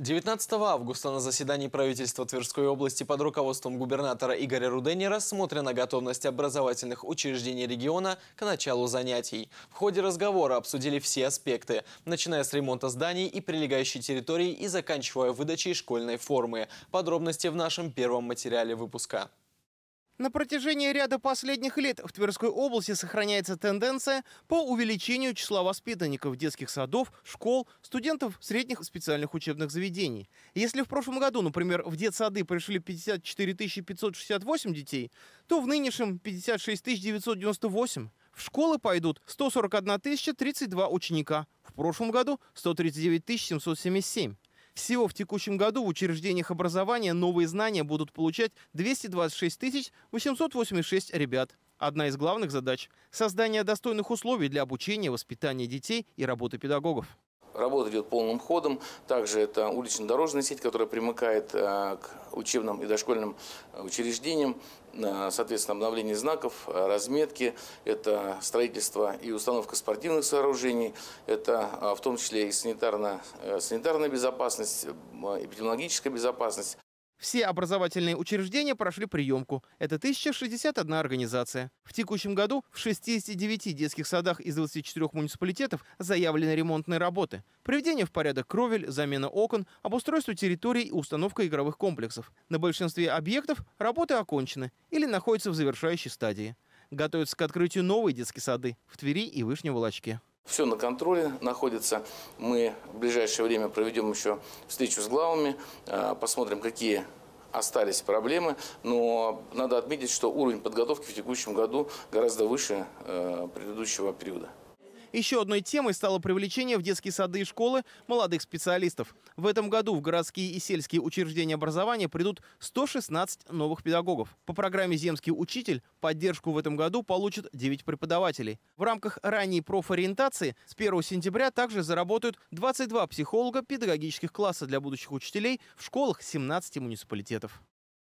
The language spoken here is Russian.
19 августа на заседании правительства Тверской области под руководством губернатора Игоря Рудени рассмотрена готовность образовательных учреждений региона к началу занятий. В ходе разговора обсудили все аспекты, начиная с ремонта зданий и прилегающей территории и заканчивая выдачей школьной формы. Подробности в нашем первом материале выпуска. На протяжении ряда последних лет в Тверской области сохраняется тенденция по увеличению числа воспитанников детских садов, школ, студентов средних специальных учебных заведений. Если в прошлом году, например, в детсады пришли 54 568 детей, то в нынешнем 56 998. В школы пойдут 141 032 ученика, в прошлом году 139 777. Всего в текущем году в учреждениях образования новые знания будут получать 226 886 ребят. Одна из главных задач – создание достойных условий для обучения, воспитания детей и работы педагогов. Работа идет полным ходом. Также это улично-дорожная сеть, которая примыкает э, к учебным и дошкольным э, учреждениям. Э, соответственно, обновление знаков, разметки, это строительство и установка спортивных сооружений, это в том числе и санитарно, санитарная безопасность, эпидемиологическая безопасность. Все образовательные учреждения прошли приемку. Это 1061 организация. В текущем году в 69 детских садах из 24 муниципалитетов заявлены ремонтные работы. Приведение в порядок кровель, замена окон, обустройство территорий и установка игровых комплексов. На большинстве объектов работы окончены или находятся в завершающей стадии. Готовятся к открытию новые детские сады в Твери и Вышневолочке. Все на контроле находится. Мы в ближайшее время проведем еще встречу с главами, э, посмотрим, какие остались проблемы, но надо отметить, что уровень подготовки в текущем году гораздо выше э, предыдущего периода. Еще одной темой стало привлечение в детские сады и школы молодых специалистов. В этом году в городские и сельские учреждения образования придут 116 новых педагогов. По программе «Земский учитель» поддержку в этом году получат 9 преподавателей. В рамках ранней профориентации с 1 сентября также заработают 22 психолога педагогических класса для будущих учителей в школах 17 муниципалитетов.